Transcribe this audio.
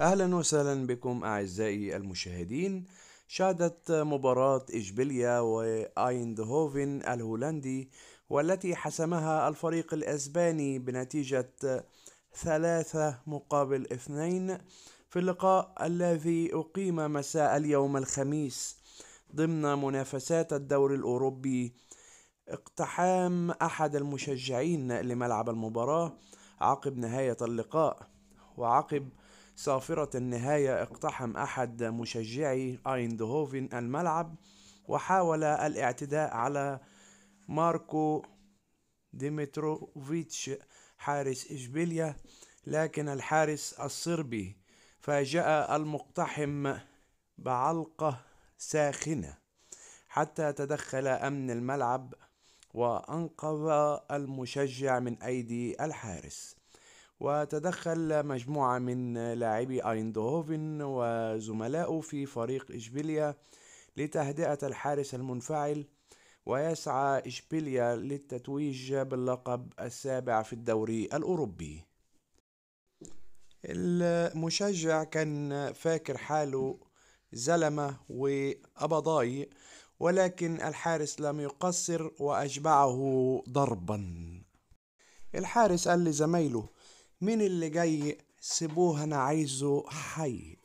أهلا وسهلا بكم أعزائي المشاهدين شهدت مباراة إشبيليا وآيندهوفن الهولندي والتي حسمها الفريق الأسباني بنتيجة ثلاثة مقابل اثنين في اللقاء الذي أقيم مساء اليوم الخميس ضمن منافسات الدوري الأوروبي اقتحام أحد المشجعين لملعب المباراة عقب نهاية اللقاء وعقب صافرة النهاية اقتحم أحد مشجعي أيندهوفن الملعب وحاول الاعتداء على ماركو ديمتروفيتش حارس إشبيليا لكن الحارس الصربي فاجأ المقتحم بعلقة ساخنة حتى تدخل أمن الملعب وأنقذ المشجع من أيدي الحارس وتدخل مجموعة من لاعبي أيندهوفن وزملائه في فريق إشبيليا لتهدئة الحارس المنفعل ويسعى إشبيليا للتتويج باللقب السابع في الدوري الأوروبي المشجع كان فاكر حاله زلمة وأبضاي ولكن الحارس لم يقصر وأشبعه ضربا الحارس قال لزمايله مين اللي جاي سيبوه انا عايزه حي